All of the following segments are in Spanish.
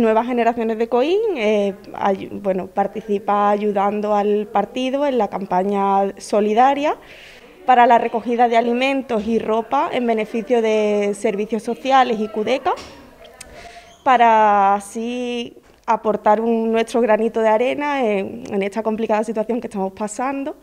Nuevas Generaciones de Coín eh, bueno, participa ayudando al partido en la campaña solidaria para la recogida de alimentos y ropa en beneficio de servicios sociales y CUDECA, para así aportar un, nuestro granito de arena en, esta complicada situación que estamos pasando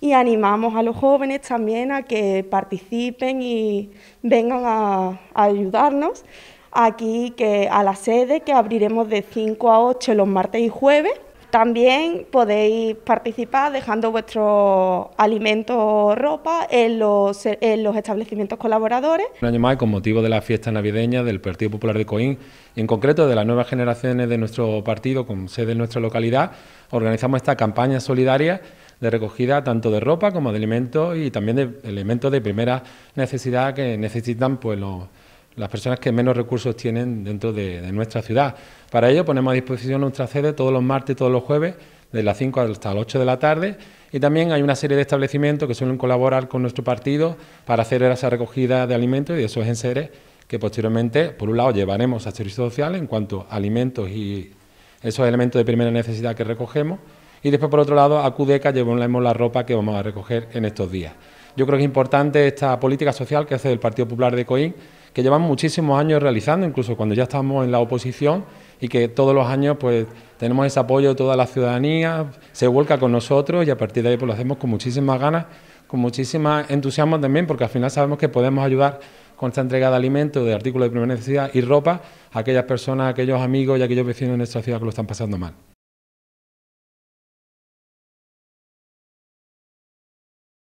y animamos a los jóvenes también a que participen y vengan a ayudarnos aquí que a la sede que abriremos de 5 a 8 los martes y jueves. También podéis participar dejando vuestros alimento o ropa en los, los establecimientos colaboradores. Un año más, con motivo de la fiesta navideña del Partido Popular de Coín, en concreto de las nuevas generaciones de nuestro partido con sede en nuestra localidad, organizamos esta campaña solidaria de recogida tanto de ropa como de alimentos y también de elementos de primera necesidad que necesitan pues los las personas que menos recursos tienen dentro de, nuestra ciudad. Para ello ponemos a disposición nuestra sede todos los martes y todos los jueves, de las 5 hasta las 8 de la tarde, y también hay una serie de establecimientos que suelen colaborar con nuestro partido para hacer esa recogida de alimentos y de esos enseres que posteriormente, por un lado, llevaremos a servicios sociales en cuanto a alimentos y esos elementos de primera necesidad que recogemos, y después, por otro lado, a Cudeca llevamos la ropa que vamos a recoger en estos días yo creo que es importante esta política social que hace el Partido Popular de Coín, que llevamos muchísimos años realizando, incluso cuando ya estamos en la oposición, y que todos los años pues tenemos ese apoyo de toda la ciudadanía, se vuelca con nosotros y a partir de ahí pues, lo hacemos con muchísimas ganas, con muchísimo entusiasmo también, porque al final sabemos que podemos ayudar con esta entrega de alimentos, de artículos de primera necesidad y ropa a aquellas personas, a aquellos amigos y a aquellos vecinos de nuestra ciudad que lo están pasando mal.